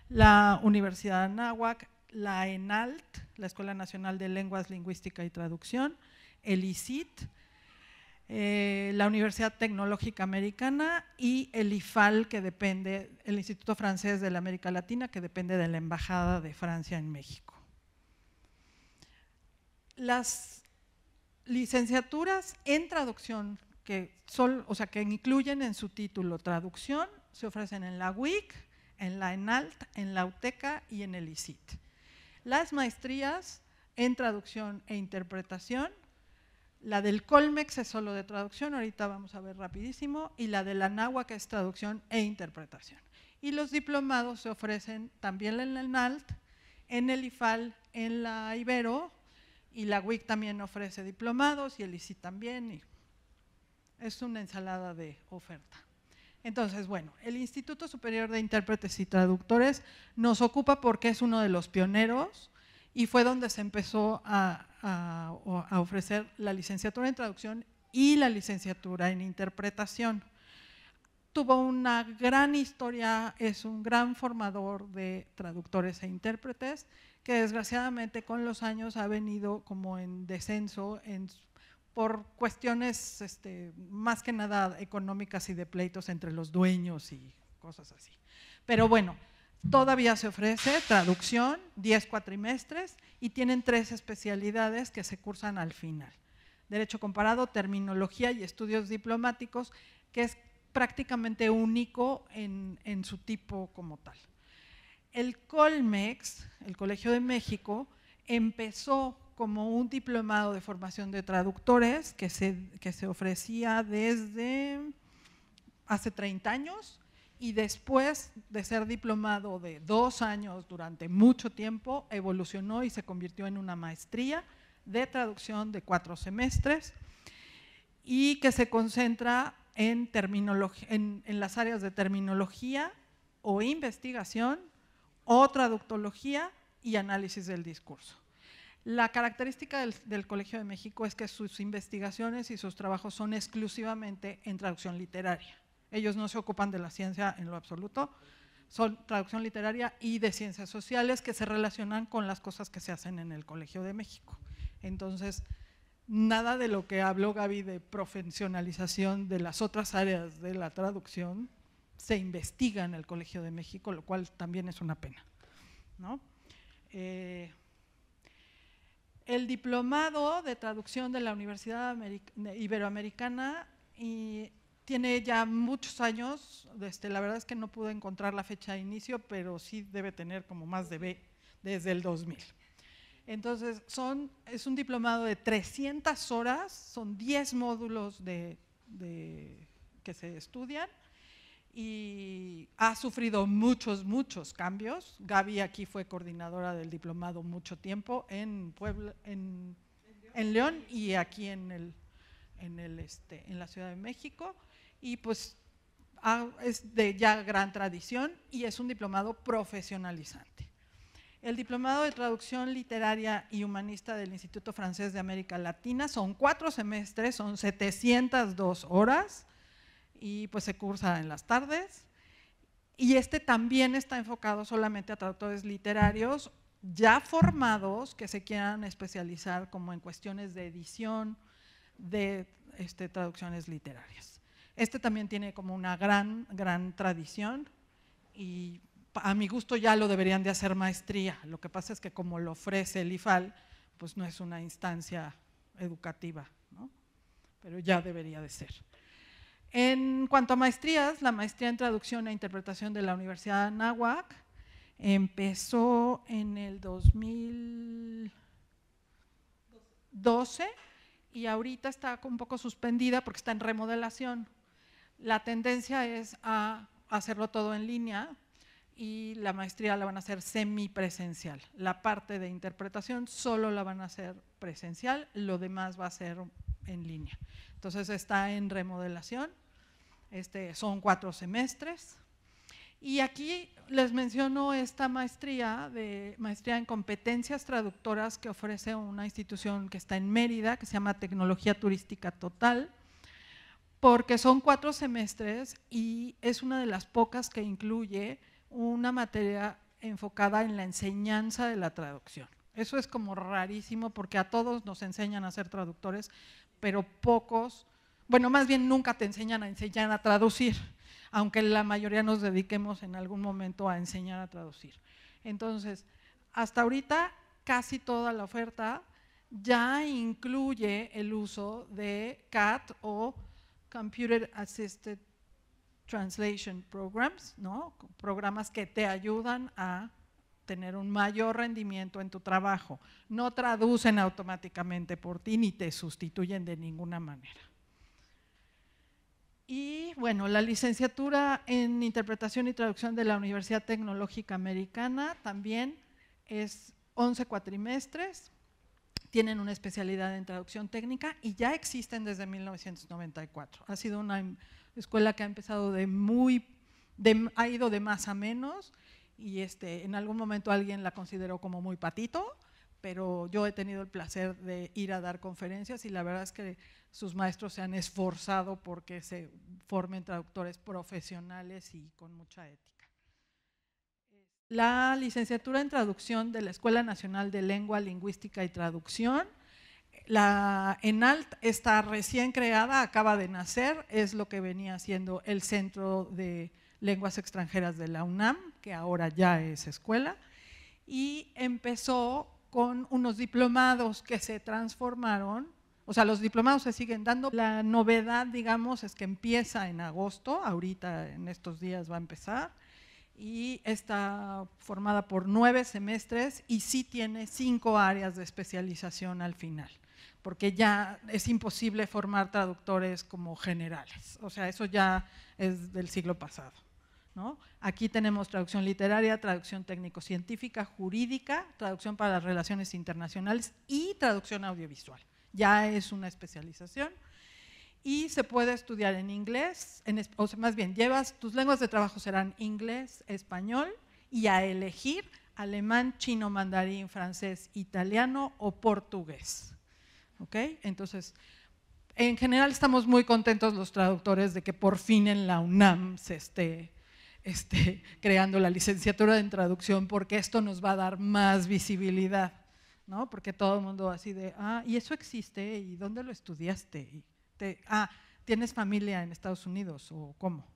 la Universidad de Anáhuac, la ENALT, la Escuela Nacional de Lenguas, Lingüística y Traducción, el ICIT, eh, la Universidad Tecnológica Americana y el IFAL, que depende, el Instituto Francés de la América Latina, que depende de la Embajada de Francia en México. Las licenciaturas en traducción que, son, o sea, que incluyen en su título traducción, se ofrecen en la WIC, en la ENALT, en la UTECA y en el ICIT. Las maestrías en traducción e interpretación, la del Colmex es solo de traducción, ahorita vamos a ver rapidísimo, y la de la NAWA, que es traducción e interpretación. Y los diplomados se ofrecen también en la ENALT, en el IFAL, en la Ibero, y la WIC también ofrece diplomados y el ICIT también. Y es una ensalada de oferta. Entonces, bueno, el Instituto Superior de Intérpretes y Traductores nos ocupa porque es uno de los pioneros y fue donde se empezó a, ofrecer la licenciatura en traducción y la licenciatura en interpretación. Tuvo una gran historia, es un gran formador de traductores e intérpretes que desgraciadamente con los años ha venido como en descenso en por cuestiones este, más que nada económicas y de pleitos entre los dueños y cosas así. Pero bueno, todavía se ofrece traducción, 10 cuatrimestres y tienen tres especialidades que se cursan al final. Derecho comparado, terminología y estudios diplomáticos, que es prácticamente único en su tipo como tal. El Colmex, el Colegio de México, empezó como un diplomado de formación de traductores que se, se ofrecía desde hace 30 años y después de ser diplomado de dos años durante mucho tiempo, evolucionó y se convirtió en una maestría de traducción de cuatro semestres y que se concentra en, en las áreas de terminología o investigación o traductología y análisis del discurso. La característica del, Colegio de México es que sus investigaciones y sus trabajos son exclusivamente en traducción literaria. Ellos no se ocupan de la ciencia en lo absoluto, son traducción literaria y de ciencias sociales que se relacionan con las cosas que se hacen en el Colegio de México. Entonces, nada de lo que habló Gaby de profesionalización de las otras áreas de la traducción se investiga en el Colegio de México, lo cual también es una pena. ¿no? Eh, el diplomado de traducción de la Universidad Iberoamericana tiene ya muchos años, este, la verdad es que no pude encontrar la fecha de inicio, pero sí debe tener como más de B desde el 2000. Entonces, son, es un diplomado de 300 horas, son 10 módulos que se estudian y ha sufrido muchos, muchos cambios. Gaby aquí fue coordinadora del diplomado mucho tiempo en, en, León y aquí en, el, en, el este, en la Ciudad de México. Y pues es de ya gran tradición y es un diplomado profesionalizante. El diplomado de traducción literaria y humanista del Instituto Francés de América Latina son cuatro semestres, son 702 horas y pues se cursa en las tardes. Y este también está enfocado solamente a traductores literarios ya formados que se quieran especializar como en cuestiones de edición de este, traducciones literarias. Este también tiene como una gran, gran tradición y a mi gusto ya lo deberían de hacer maestría. Lo que pasa es que como lo ofrece el IFAL, pues no es una instancia educativa, ¿no? pero ya debería de ser. En cuanto a maestrías, la maestría en traducción e interpretación de la Universidad de empezó en el 2012 y ahorita está un poco suspendida porque está en remodelación. La tendencia es a hacerlo todo en línea y la maestría la van a hacer semipresencial. La parte de interpretación solo la van a hacer presencial, lo demás va a ser en línea. Entonces está en remodelación, este, son cuatro semestres. Y aquí les menciono esta maestría, de, maestría en competencias traductoras que ofrece una institución que está en Mérida, que se llama Tecnología Turística Total, porque son cuatro semestres y es una de las pocas que incluye una materia enfocada en la enseñanza de la traducción. Eso es como rarísimo porque a todos nos enseñan a ser traductores, pero pocos, bueno, más bien nunca te enseñan a enseñar a traducir, aunque la mayoría nos dediquemos en algún momento a enseñar a traducir. Entonces, hasta ahorita casi toda la oferta ya incluye el uso de CAT o Computer Assisted Translation Programs, ¿no? programas que te ayudan a tener un mayor rendimiento en tu trabajo. No traducen automáticamente por ti ni te sustituyen de ninguna manera. Y bueno, la licenciatura en Interpretación y Traducción de la Universidad Tecnológica Americana también es 11 cuatrimestres, tienen una especialidad en traducción técnica y ya existen desde 1994. Ha sido una em, escuela que ha empezado de muy, ha ido de más a menos y este, en algún momento alguien la consideró como muy patito, pero yo he tenido el placer de ir a dar conferencias y la verdad es que sus maestros se han esforzado porque se formen traductores profesionales y con mucha ética. La licenciatura en traducción de la Escuela Nacional de Lengua, Lingüística y Traducción, la ENALT está recién creada, acaba de nacer, es lo que venía siendo el Centro de Lenguas Extranjeras de la UNAM, que ahora ya es escuela, y empezó con unos diplomados que se transformaron, o sea, los diplomados se siguen dando. La novedad, digamos, es que empieza en agosto, ahorita en estos días va a empezar, y está formada por nueve semestres y sí tiene cinco áreas de especialización al final porque ya es imposible formar traductores como generales. O sea, eso ya es del siglo pasado. Aquí tenemos traducción literaria, traducción técnico-científica, jurídica, traducción para las relaciones internacionales y traducción audiovisual. Ya es una especialización y se puede estudiar en inglés, en, o sea, más bien, llevas, tus lenguas de trabajo serán inglés, español y a elegir alemán, chino, mandarín, francés, italiano o portugués. ¿Ok? Entonces, en general estamos muy contentos los traductores de que por fin en la UNAM se esté creando la licenciatura en traducción porque esto nos va a dar más visibilidad, ¿no? Porque todo el mundo así de, ah, y eso existe, y dónde lo estudiaste, ah, tienes familia en Estados Unidos o cómo.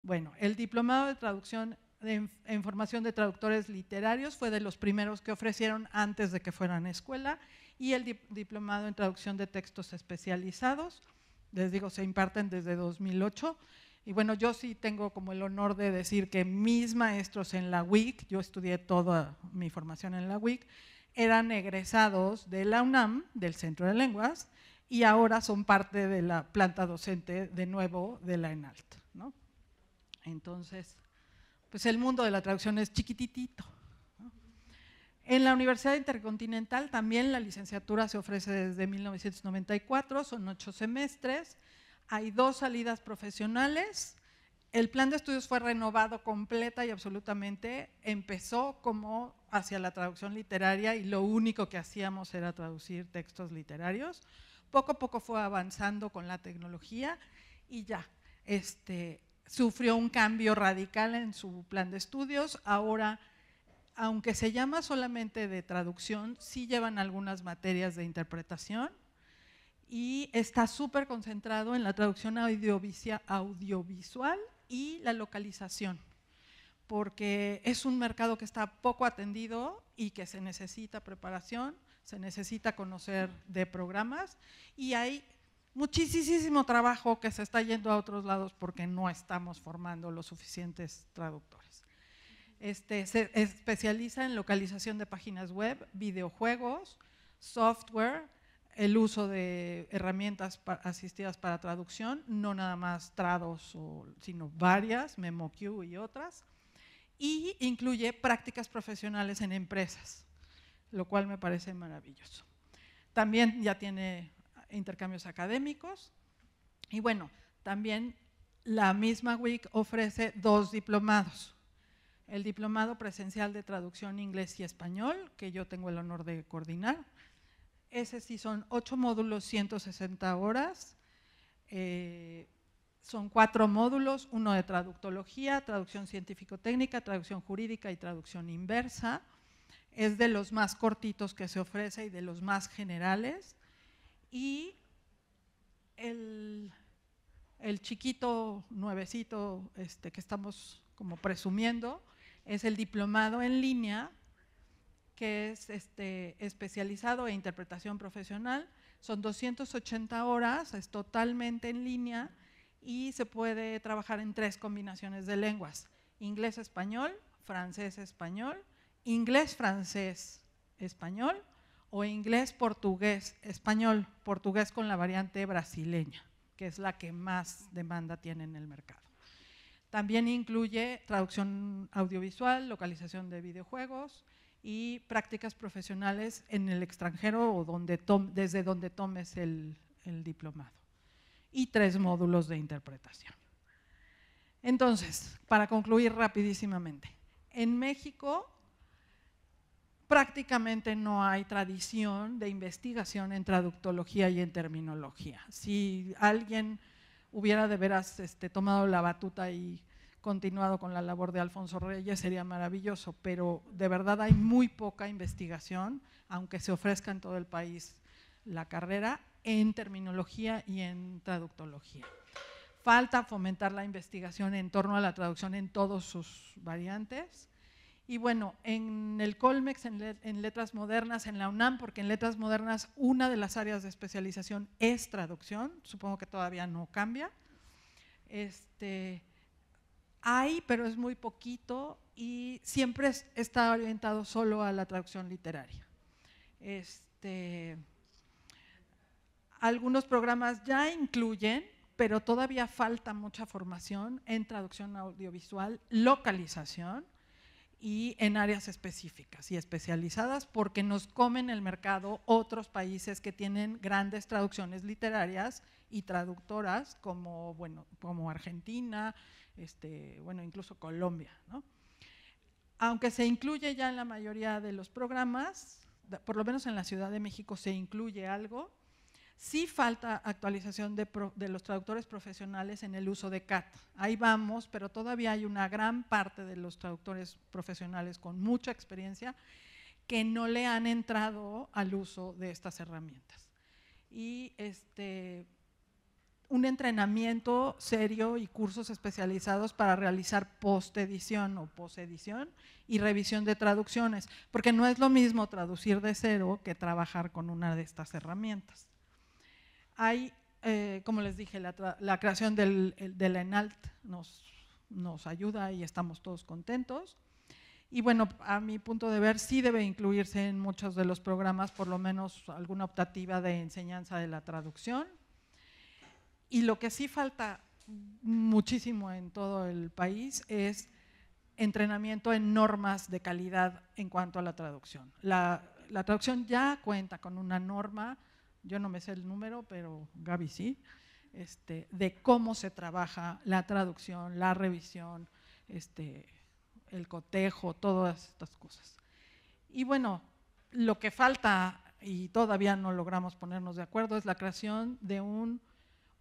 Bueno, el diplomado de traducción en, formación de traductores literarios fue de los primeros que ofrecieron antes de que fueran a escuela y el diplomado en traducción de textos especializados, les digo, se imparten desde 2008 y bueno, yo sí tengo como el honor de decir que mis maestros en la UIC, yo estudié toda mi formación en la UIC, eran egresados de la UNAM, del Centro de Lenguas, y ahora son parte de la planta docente de nuevo de la ENALT. Entonces, pues el mundo de la traducción es chiquititito. En la Universidad Intercontinental también la licenciatura se ofrece desde 1994, son ocho semestres, hay dos salidas profesionales. El plan de estudios fue renovado completa y absolutamente. Empezó como hacia la traducción literaria y lo único que hacíamos era traducir textos literarios. Poco a poco fue avanzando con la tecnología y ya, este, sufrió un cambio radical en su plan de estudios. Ahora, aunque se llama solamente de traducción, sí llevan algunas materias de interpretación y está súper concentrado en la traducción audiovisual y la localización, porque es un mercado que está poco atendido y que se necesita preparación, se necesita conocer de programas y hay muchísimo trabajo que se está yendo a otros lados porque no estamos formando los suficientes traductores. Este, se especializa en localización de páginas web, videojuegos, software, el uso de herramientas asistidas para traducción, no nada más trados, sino varias, MemoQ y otras, y incluye prácticas profesionales en empresas, lo cual me parece maravilloso. También ya tiene intercambios académicos y bueno, también la misma WIC ofrece dos diplomados. El diplomado presencial de traducción inglés y español, que yo tengo el honor de coordinar, ese sí son ocho módulos, 160 horas. Eh, son cuatro módulos, uno de traductología, traducción científico-técnica, traducción jurídica y traducción inversa. Es de los más cortitos que se ofrece y de los más generales. Y el, chiquito nuevecito este, que estamos como presumiendo es el diplomado en línea que es este, especializado en interpretación profesional. Son 280 horas, es totalmente en línea y se puede trabajar en tres combinaciones de lenguas, inglés-español, francés-español, inglés-francés-español o inglés-portugués-español, portugués con la variante brasileña, que es la que más demanda tiene en el mercado. También incluye traducción audiovisual, localización de videojuegos y prácticas profesionales en el extranjero o desde donde tomes el, diplomado. Y tres módulos de interpretación. Entonces, para concluir rapidísimamente, en México prácticamente no hay tradición de investigación en traductología y en terminología. Si alguien hubiera de veras este, tomado la batuta y continuado con la labor de Alfonso Reyes, sería maravilloso, pero de verdad hay muy poca investigación, aunque se ofrezca en todo el país la carrera, en terminología y en traductología. Falta fomentar la investigación en torno a la traducción en todos sus variantes. Y bueno, en el Colmex, en, Letras Modernas, en la UNAM, porque en Letras Modernas una de las áreas de especialización es traducción, supongo que todavía no cambia. Este, hay, pero es muy poquito y siempre está orientado solo a la traducción literaria. Este, algunos programas ya incluyen, pero todavía falta mucha formación en traducción audiovisual, localización y en áreas específicas y especializadas porque nos comen el mercado otros países que tienen grandes traducciones literarias y traductoras como, bueno, como Argentina, este, bueno, incluso Colombia. ¿no? Aunque se incluye ya en la mayoría de los programas, por lo menos en la Ciudad de México se incluye algo, sí falta actualización de, de, los traductores profesionales en el uso de CAT. Ahí vamos, pero todavía hay una gran parte de los traductores profesionales con mucha experiencia que no le han entrado al uso de estas herramientas. Y este, un entrenamiento serio y cursos especializados para realizar postedición o posedición y revisión de traducciones, porque no es lo mismo traducir de cero que trabajar con una de estas herramientas. Hay, eh, como les dije, la, creación del, ENALT nos, nos ayuda y estamos todos contentos. Y bueno, a mi punto de ver, sí debe incluirse en muchos de los programas por lo menos alguna optativa de enseñanza de la traducción y lo que sí falta muchísimo en todo el país es entrenamiento en normas de calidad en cuanto a la traducción. La, traducción ya cuenta con una norma, yo no me sé el número, pero Gaby sí, este, de cómo se trabaja la traducción, la revisión, este, el cotejo, todas estas cosas. Y bueno, lo que falta y todavía no logramos ponernos de acuerdo es la creación de un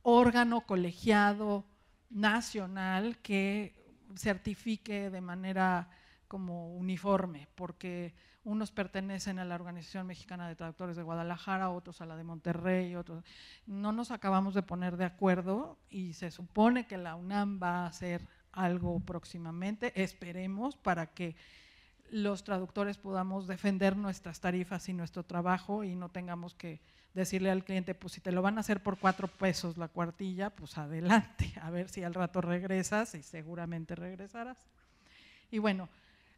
órgano colegiado nacional que certifique de manera como uniforme, porque unos pertenecen a la Organización Mexicana de Traductores de Guadalajara, otros a la de Monterrey, otros. No nos acabamos de poner de acuerdo y se supone que la UNAM va a hacer algo próximamente, esperemos, para que los traductores podamos defender nuestras tarifas y nuestro trabajo y no tengamos que decirle al cliente, pues si te lo van a hacer por cuatro pesos la cuartilla, pues adelante, a ver si al rato regresas y seguramente regresarás. Y bueno,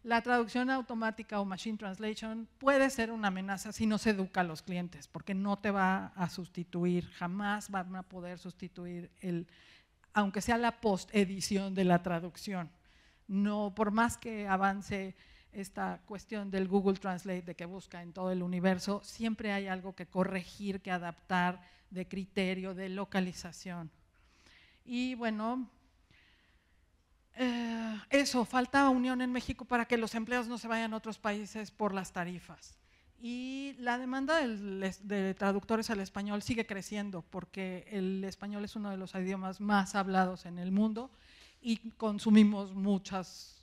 la traducción automática o machine translation puede ser una amenaza si no se educa a los clientes, porque no te va a sustituir, jamás van a poder sustituir el, aunque sea la post edición de la traducción. No, por más que avance esta cuestión del Google Translate, de que busca en todo el universo, siempre hay algo que corregir, que adaptar, de criterio, de localización. Y bueno, eh, eso, falta unión en México para que los empleados no se vayan a otros países por las tarifas. Y la demanda de traductores al español sigue creciendo porque el español es uno de los idiomas más hablados en el mundo y consumimos muchas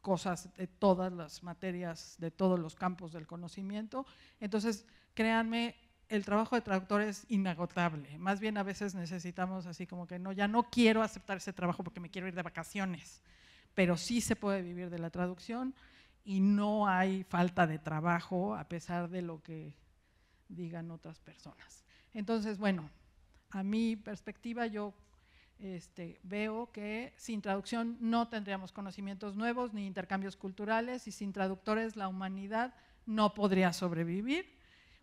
cosas de todas las materias, de todos los campos del conocimiento. Entonces, créanme, el trabajo de traductor es inagotable. Más bien a veces necesitamos así como que no, ya no quiero aceptar ese trabajo porque me quiero ir de vacaciones, pero sí se puede vivir de la traducción y no hay falta de trabajo a pesar de lo que digan otras personas. Entonces, bueno, a mi perspectiva yo este, veo que sin traducción no tendríamos conocimientos nuevos ni intercambios culturales y sin traductores la humanidad no podría sobrevivir.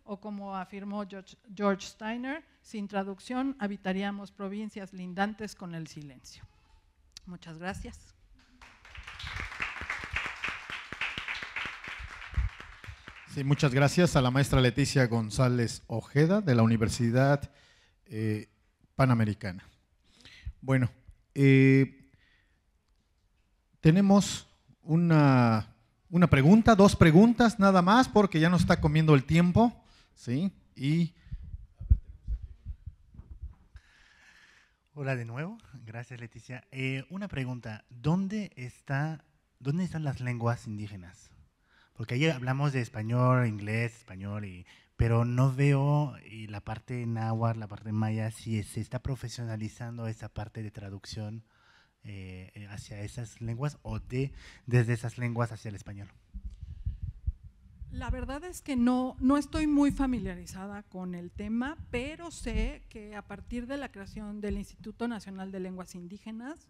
O como afirmó George, Steiner, sin traducción habitaríamos provincias lindantes con el silencio. Muchas gracias. Sí, muchas gracias a la maestra Leticia González Ojeda de la Universidad eh, Panamericana. Bueno, eh, tenemos una, una, pregunta, dos preguntas nada más, porque ya nos está comiendo el tiempo, ¿sí? Hola de nuevo, gracias Leticia. Eh, una pregunta, ¿dónde, está, ¿dónde están las lenguas indígenas? Porque ahí hablamos de español, inglés, español y pero no veo y la parte náhuatl, la parte maya, si se está profesionalizando esa parte de traducción eh, eh, hacia esas lenguas o desde esas lenguas hacia el español. La verdad es que no, no estoy muy familiarizada con el tema, pero sé que a partir de la creación del Instituto Nacional de Lenguas Indígenas,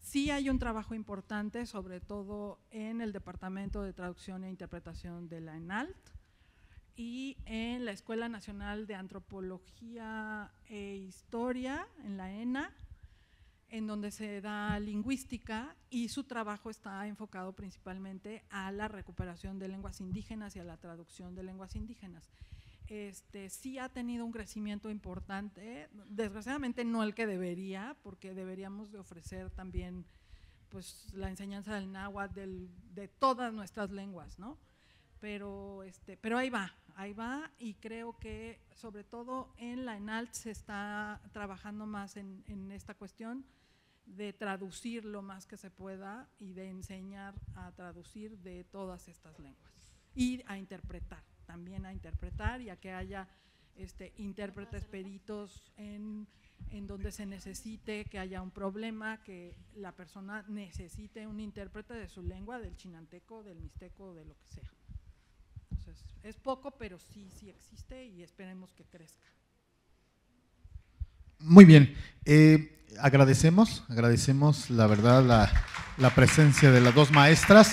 sí hay un trabajo importante, sobre todo en el Departamento de Traducción e Interpretación de la ENALT, y en la Escuela Nacional de Antropología e Historia, en la ENA, en donde se da lingüística y su trabajo está enfocado principalmente a la recuperación de lenguas indígenas y a la traducción de lenguas indígenas. Este, sí ha tenido un crecimiento importante, desgraciadamente no el que debería, porque deberíamos ofrecer también pues, la enseñanza del náhuatl, de todas nuestras lenguas, ¿no? Pero, este, pero ahí va, ahí va y creo que sobre todo en la ENALT se está trabajando más en, esta cuestión de traducir lo más que se pueda y de enseñar a traducir de todas estas lenguas y a interpretar, también a interpretar y a que haya este, intérpretes peritos en, en donde se necesite que haya un problema, que la persona necesite un intérprete de su lengua, del chinanteco, del mixteco, de lo que sea es poco, pero sí, sí existe y esperemos que crezca. Muy bien. Eh, agradecemos, agradecemos la verdad la presencia de las dos maestras.